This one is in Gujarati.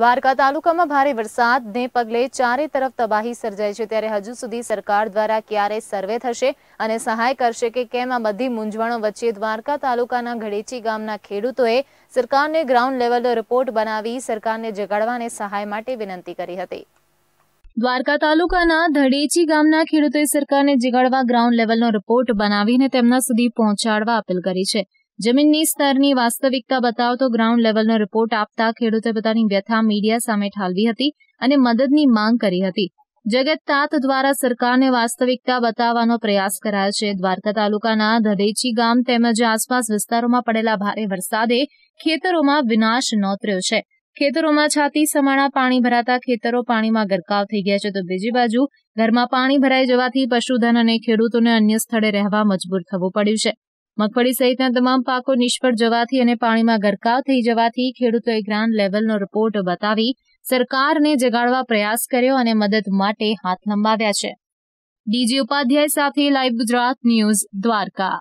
દ્વારકા તાલુકામાં ભારે વરસાદને પગલે ચારે તરફ તબાહી સર્જાઈ છે ત્યારે હજુ સુધી સરકાર દ્વારા ક્યારે સર્વે થશે અને સહાય કરશે કે કેમ આ બધી મૂંઝવણો વચ્ચે દ્વારકા તાલુકાના ઘડેચી ગામના ખેડૂતોએ સરકારને ગ્રાઉન્ડ લેવલનો રિપોર્ટ બનાવી સરકારને જગાડવાને સહાય માટે વિનંતી કરી હતી દ્વારકા તાલુકાના ધડેચી ગામના ખેડૂતોએ સરકારને જગાડવા ગ્રાઉન્ડ લેવલનો રિપોર્ટ બનાવીને તેમના સુધી પહોંચાડવા અપીલ કરી છે જમીનની સ્તરની વાસ્તવિકતા બતાવતો ગ્રાઉન્ડ લેવલનો રિપોર્ટ આપતા ખેડૂતે પોતાની વ્યથા મીડિયા સામે ઠાલવી હતી અને મદદની માંગ કરી હતી જગત તાત દ્વારા સરકારને વાસ્તવિકતા બતાવવાનો પ્રયાસ કરાયો છે દ્વારકા તાલુકાના ધરેચી ગામ તેમજ આસપાસ વિસ્તારોમાં પડેલા ભારે વરસાદે ખેતરોમાં વિનાશ નોતર્યો છે ખેતરોમાં છાતી સમાણા પાણી ભરાતા ખેતરો પાણીમાં ગરકાવ થઈ ગયા છે તો બીજી બાજુ ઘરમાં પાણી ભરાઈ જવાથી પશુધન અને ખેડૂતોને અન્ય સ્થળે રહેવા મજબૂર થવું પડ્યું છે મગફળી સહિતના તમામ પાકો નિષ્ફળ જવાથી અને પાણીમાં ગરકાવ થઈ જવાથી ખેડૂતોએ ગ્રાન્ડ લેવલનો રિપોર્ટ બતાવી સરકારને જગાડવા પ્રયાસ કર્યો અને મદદ માટે હાથ લંબાવ્યા છે ડીજી ઉપાધ્યાય સાથે લાઈવ ગુજરાત ન્યૂઝ દ્વારકા